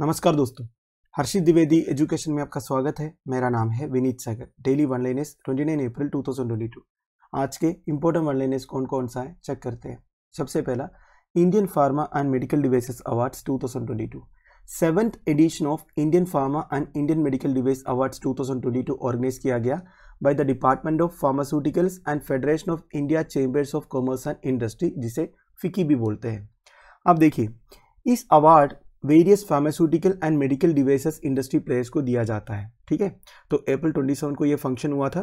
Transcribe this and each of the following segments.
नमस्कार दोस्तों हर्षित द्विवेदी एजुकेशन में आपका स्वागत है मेरा नाम है Vineet Sagar daily one liners twenty nine April two thousand twenty two आज के इम्पोर्टेंट वन लाइनेस कौन कौन सा है चेक करते हैं सबसे पहला Indian pharma and medical devices awards two thousand twenty two seventh edition of Indian pharma and Indian medical device awards two thousand twenty two organise किया गया by the department of pharmaceuticals and federation of India chambers of commerce and industry जिसे FICCI भी बोलते हैं अब देखिए इस award various pharmaceutical and medical devices industry players को दिया जाता है ठीक है तो अप्रैल 27 को यह फंक्शन हुआ था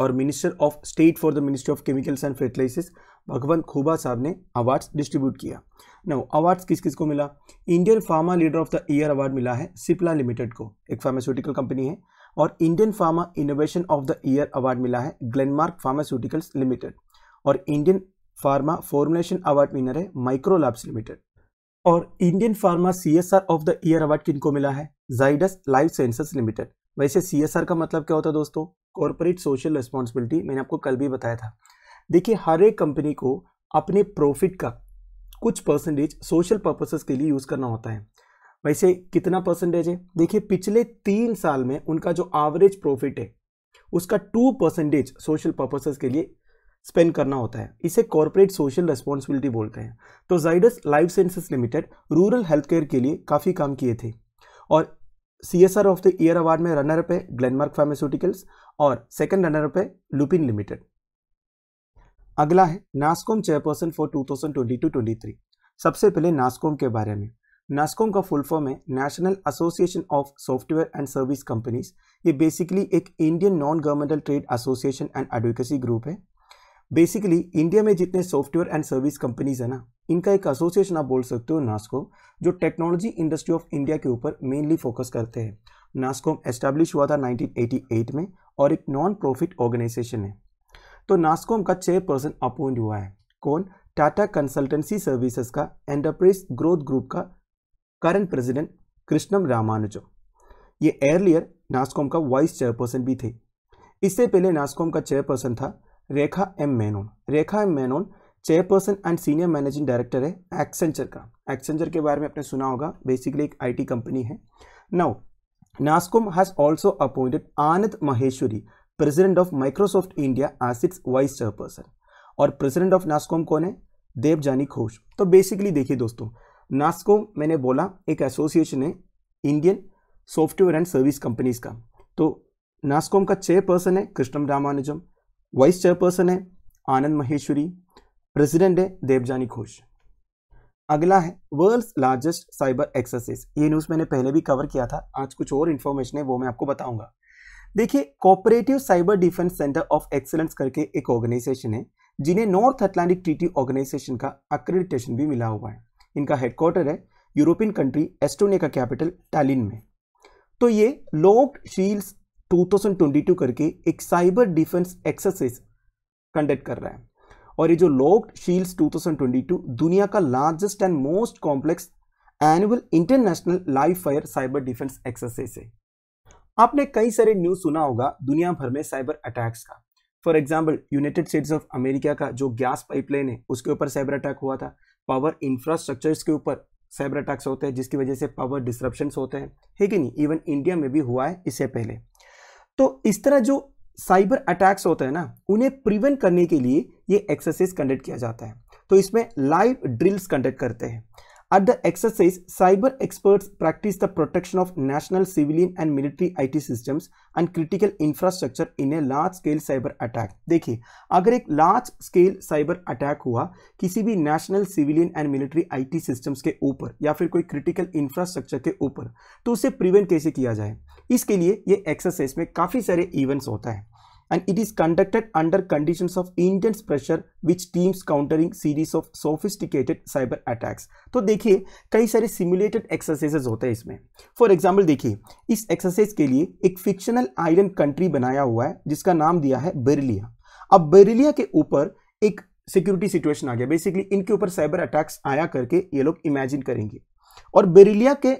और minister of state for the ministry of chemicals and fertilisers Bhagwant Khuba sahab ने अवार्ड्स डिस्ट्रीब्यूट किया नाउ अवार्ड्स किस किस को मिला Indian pharma leader of the year award मिला है सिप्ला लिमिटेड को एक फार्मास्यूटिकल कंपनी है और Indian pharma innovation of the year award मिला है ग्लेनमार्क फार्मास्यूटिकल्स लिमिटेड और Indian pharma formulation award winner है माइक्रोलैब्स लिमिटेड और Indian pharma C S R of the year award किनको मिला है जाइडस लाइफ साइंसेस लिमिटेड वैसे सी एस आर का मतलब क्या होता है दोस्तों कॉरपोरेट सोशल रिस्पॉन्सिबिलिटी मैंने आपको कल भी बताया था देखिए हर एक कंपनी को अपने प्रॉफिट का कुछ परसेंटेज सोशल पर्पसेस के लिए यूज़ करना होता है वैसे कितना परसेंटेज है देखिए पिछले तीन साल में उनका जो एवरेज प्रॉफिट है उसका टू परसेंटेज सोशल पर्पसेस के लिए स्पेंड करना होता है इसे कॉरपोरेट सोशल रेस्पॉन्सिबिलिटी बोलते हैं तो Zydus life sciences limited rural health care के लिए काफ़ी काम किए थे और C S R of the year award में रनर अप है ग्लेनमार्क फार्मास्यूटिकल्स और सेकंड रनर अप है लुपिन लिमिटेड अगला है नास्कोम चेयरपर्सन फॉर 2022-23 सबसे पहले नास्कोम के बारे में नास्कोम का फुल फॉर्म है national association of software and service companies ये बेसिकली एक Indian non governmental trade association and advocacy group है बेसिकली इंडिया में जितने सॉफ्टवेयर एंड सर्विस कंपनीज है ना इनका एक एसोसिएशन आप बोल सकते हो नास्को जो टेक्नोलॉजी इंडस्ट्री ऑफ इंडिया के ऊपर मेनली फोकस करते हैं नास्कोम एस्टैब्लिश हुआ था 1988 में और एक नॉन प्रॉफिट ऑर्गेनाइजेशन है तो नास्कोम का चेयरपर्सन अपॉइंट हुआ है कौन टाटा कंसल्टेंसी सर्विसेज का एंटरप्राइज ग्रोथ ग्रुप का करंट प्रेजिडेंट कृष्णम रामानुजम ये एयरलियर नास्कोम का वाइस चेयरपर्सन भी थे इससे पहले नास्कोम का चेयरपर्सन था Rekha M Menon Rekha M Menon chairperson and senior managing director है एक्सेंचर का एक्सेंचर के बारे में आपने सुना होगा बेसिकली एक आईटी कंपनी है now NASSCOM has also appointed Anand Maheshwari president of Microsoft India as its vice chairperson और प्रेसिडेंट ऑफ नास्कोम कौन है देवजानी घोष तो बेसिकली देखिए दोस्तों नास्कोम मैंने बोला एक एसोसिएशन है Indian software and service companies का तो नास्कोम का चेयरपर्सन है कृष्णम रामानुजम वाइस चेयरपर्सन है आनंद महेश्वरी प्रेसिडेंट है देवजानी घोष अगला है वर्ल्ड्स लार्जेस्ट साइबर एक्सरसाइज ये न्यूज़ मैंने पहले भी कवर किया था आज कुछ और इन्फॉर्मेशन है वो मैं आपको बताऊंगा देखिए cooperative cyber defence centre of excellence करके एक ऑर्गेनाइजेशन है जिन्हें नॉर्थ अटलांटिक ट्रीटी ऑर्गेनाइजेशन का अक्रेडिटेशन भी मिला हुआ है इनका हेडक्वार्टर है यूरोपियन कंट्री एस्टोनिया का कैपिटल टैलिन में तो ये लोक शील्स 2022 करके एक साइबर डिफेंस एक्सरसाइज कंडक्ट कर रहा है और ये जो लॉक्ड शील्ड्स 2022 दुनिया का largest and most complex annual international live fire cyber defence exercise है आपने कई सारे न्यूज सुना होगा दुनिया भर में साइबर अटैक्स का for example United States of America का जो गैस पाइपलाइन है उसके ऊपर साइबर अटैक हुआ था पावर इंफ्रास्ट्रक्चर्स के ऊपर साइबर अटैक्स होते हैं जिसकी वजह से पावर डिस्ट्रप्शन होते हैं है कि नहीं इवन इंडिया में भी हुआ है इससे पहले तो इस तरह जो साइबर अटैक्स होते हैं ना उन्हें प्रिवेंट करने के लिए ये एक्सरसाइज कंडक्ट किया जाता है तो इसमें लाइव ड्रिल्स कंडक्ट करते हैं At the exercise, cyber experts practice the protection of national civilian and military IT systems and critical infrastructure in a large scale cyber attack. देखिए अगर एक लार्ज स्केल साइबर अटैक हुआ किसी भी national civilian and military I T systems के ऊपर या फिर कोई क्रिटिकल इंफ्रास्ट्रक्चर के ऊपर तो उसे प्रिवेंट कैसे किया जाए इसके लिए ये एक्सरसाइज में काफ़ी सारे इवेंट्स होता है and it is conducted under conditions of intense pressure which teams countering series of sophisticated cyber attacks तो देखिए कई सारे simulated exercises होते हैं इसमें for example देखिए इस exercise के लिए एक fictional island country बनाया हुआ है जिसका नाम दिया है बेरिलिया अब बेरिलिया के ऊपर एक सिक्योरिटी सिचुएशन आ गया बेसिकली इनके ऊपर साइबर अटैक्स आया करके ये लोग इमेजिन करेंगे और बेरिलिया के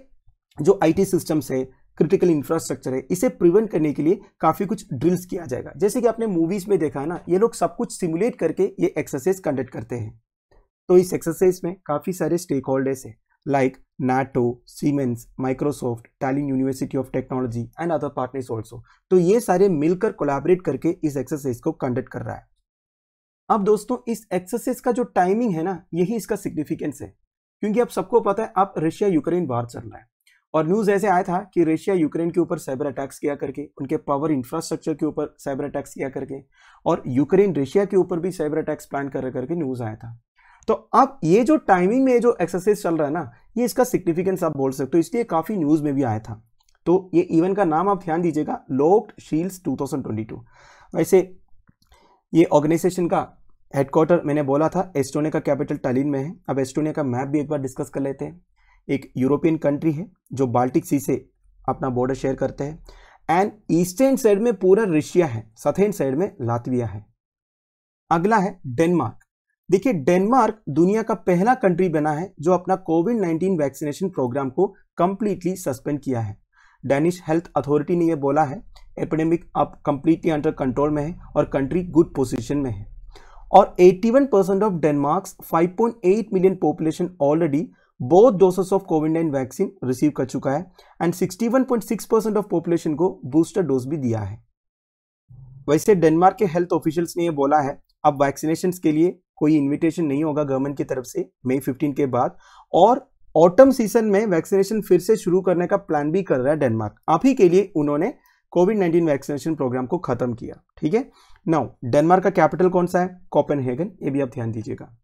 जो आईटी सिस्टम्स है क्रिटिकल इंफ्रास्ट्रक्चर है इसे प्रिवेंट करने के लिए काफ़ी कुछ ड्रिल्स किया जाएगा जैसे कि आपने मूवीज़ में देखा है ना ये लोग सब कुछ सिमुलेट करके ये एक्सरसाइज कंडक्ट करते हैं तो इस एक्सरसाइज में काफ़ी सारे स्टेक होल्डर्स हैं like NATO Siemens Microsoft Tallinn university of technology and other partners also तो ये सारे मिलकर कोलाबरेट करके इस एक्सरसाइज को कंडक्ट कर रहा है अब दोस्तों इस एक्सरसाइज का जो टाइमिंग है ना यही इसका सिग्निफिकेंस है क्योंकि आप सबको पता है आप रशिया यूक्रेन बाहर चल रहा है और न्यूज़ ऐसे आया था कि रशिया यूक्रेन के ऊपर साइबर अटैक्स किया करके उनके पावर इंफ्रास्ट्रक्चर के ऊपर साइबर अटैक्स किया करके और यूक्रेन रशिया के ऊपर भी साइबर अटैक्स प्लान कर करके न्यूज़ आया था तो अब ये जो टाइमिंग में जो एक्सरसाइज चल रहा है ना ये इसका सिग्निफिकेंस आप बोल सकते हो इसलिए काफ़ी न्यूज़ में भी आया था तो ये इवेंट का नाम आप ध्यान दीजिएगा लोक शील्स 2022 वैसे ये ऑर्गेनाइजेशन का हेडक्वार्टर मैंने बोला था एस्टोनिया का कैपिटल टालिन में है अब एस्टोनिया का मैप भी एक बार डिस्कस कर लेते हैं एक यूरोपियन कंट्री है जो बाल्टिक सी से अपना बॉर्डर शेयर करते हैं एंड ईस्टर्न साइड में पूरा रशिया है सथेन साइड में लातविया है अगला है डेनमार्क देखिए डेनमार्क दुनिया का पहला कंट्री बना है जो अपना कोविड 19 वैक्सीनेशन प्रोग्राम को कंप्लीटली सस्पेंड किया है डेनिश हेल्थ अथॉरिटी ने यह बोला है एपिडेमिक अब कंप्लीटली अंडर कंट्रोल में है और कंट्री गुड पोजीशन में है और 81 percent of Denmark's 5.8 million population already both doses of Covid nine vaccine receive कर चुका है एंड 61.6 परसेंट ऑफ पॉपुलेशन को बूस्टर डोज भी दिया है वैसे डेनमार्क के हेल्थ ऑफिशियल्स ने यह बोला है अब वैक्सीनेशन के लिए कोई इन्विटेशन नहीं होगा गवर्नमेंट की तरफ से मई फिफ्टीन के बाद और ऑटम सीजन में वैक्सीनेशन फिर से शुरू करने का प्लान भी कर रहा है डेनमार्क आप ही के लिए उन्होंने कोविड नाइन्टीन वैक्सीनेशन प्रोग्राम को खत्म किया ठीक है नाउ डेनमार्क का कैपिटल कौन सा है कॉपनहेगन ये भी आप ध्यान दीजिएगा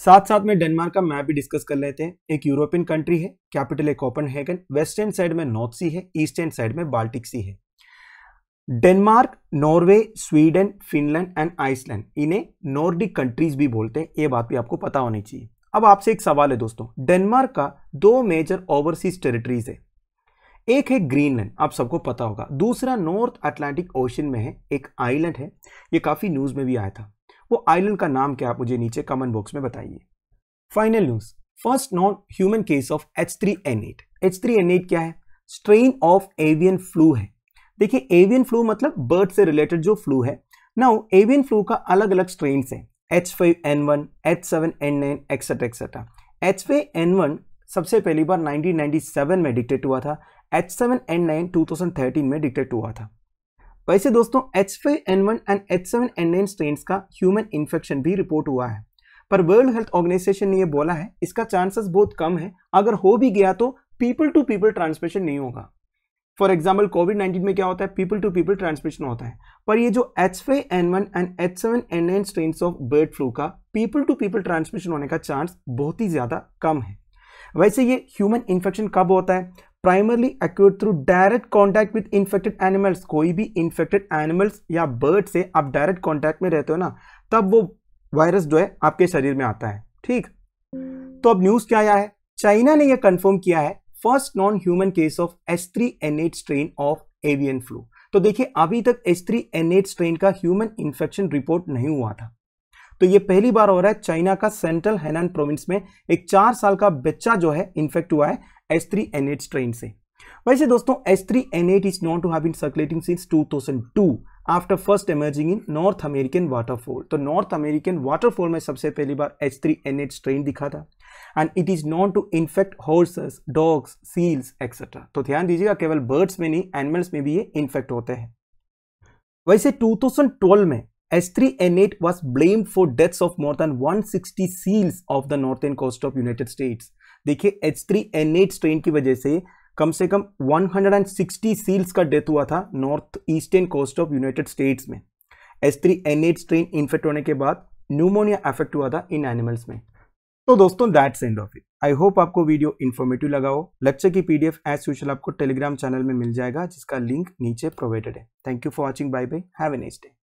साथ साथ में डेनमार्क का मैप भी डिस्कस कर लेते हैं एक यूरोपियन कंट्री है capital Copenhagen western side में नॉर्थ सी है ईस्टर्न साइड में बाल्टिक सी है Denmark Norway Sweden Finland and Iceland इन्हें नॉर्डिक कंट्रीज भी बोलते हैं ये बात भी आपको पता होनी चाहिए अब आपसे एक सवाल है दोस्तों डेनमार्क का दो मेजर ओवरसीज टेरिटरीज है एक है ग्रीनलैंड आप सबको पता होगा दूसरा नॉर्थ अटलांटिक ओशन में है एक आइलैंड है ये काफ़ी न्यूज़ में भी आया था वो आइलैंड का नाम क्या आप मुझे नीचे कमेंट बॉक्स में बताइए final news first non human case of H three N eight H three N eight क्या है स्ट्रेन ऑफ एवियन फ्लू है देखिए एवियन फ्लू मतलब बर्ड से रिलेटेड जो फ्लू है ना एवियन फ्लू का अलग अलग स्ट्रेन है H five N one H seven N nine etcetera etcetera H five N one सबसे पहली बार 1997 में डिक्टेट हुआ था H seven N nine to में डिक्टेट हुआ था वैसे दोस्तों H five N one and H seven nine strain का ह्यूमन इन्फेक्शन भी रिपोर्ट हुआ है पर वर्ल्ड हेल्थ ऑर्गेनाइजेशन ने यह बोला है इसका चांसेस बहुत कम है अगर हो भी गया तो पीपल टू पीपल ट्रांसमिशन नहीं होगा फॉर एग्जाम्पल कोविड नाइन्टीन में क्या होता है पीपल टू पीपल ट्रांसमिशन होता है पर ये जो H five N one and H seven N nine strain of bird flu का पीपल टू पीपल ट्रांसमिशन होने का चांस बहुत ही ज़्यादा कम है वैसे ये ह्यूमन इन्फेक्शन कब होता है primarily occurred through direct contact with infected animals कोई भी इन्फेक्टेड एनिमल्स या बर्ड से आप डायरेक्ट कॉन्टैक्ट में रहते हो ना तब वो वायरस जो है आपके शरीर में आता है ठीक तो अब न्यूज क्या आया है चाइना ने यह कंफर्म किया है first non human case of S three N eight strain of avian flu तो देखिए अभी तक S three N eight strain का ह्यूमन इन्फेक्शन रिपोर्ट नहीं हुआ था तो ये पहली बार हो रहा है चाइना का सेंट्रल हेनान प्रोविंस में एक चार साल का बच्चा जो है इन्फेक्ट हुआ है S three N eight strain से वैसे दोस्तों S three N eight is not to have been circulating since 2002 after first emerging in north American waterfowl तो नॉर्थ अमेरिकन वाटरफॉल में सबसे पहली बार H three N eight strain दिखा था and it is known to infect horses dogs seals etcetera तो ध्यान दीजिएगा केवल बर्ड्स में नहीं एनिमल्स में भी ये इन्फेक्ट होते हैं वैसे 2012 में H3N8 was blamed for deaths of more than 160 seals off the northern coast of United States. देखिए H three N eight strain की वजह से कम से कम 160 सील्स का डेथ हुआ था north eastern coast of United States में H three N eight strain infect होने के बाद न्यूमोनिया अफेक्ट हुआ था इन एनिमल्स में तो दोस्तों that's end of it I hope आपको वीडियो इन्फॉर्मेटिव लगा हो लेक्चर की पीडीएफ एज यूजल आपको टेलीग्राम चैनल में मिल जाएगा जिसका लिंक नीचे प्रोवाइडेड है thank you for watching bye bye have a next day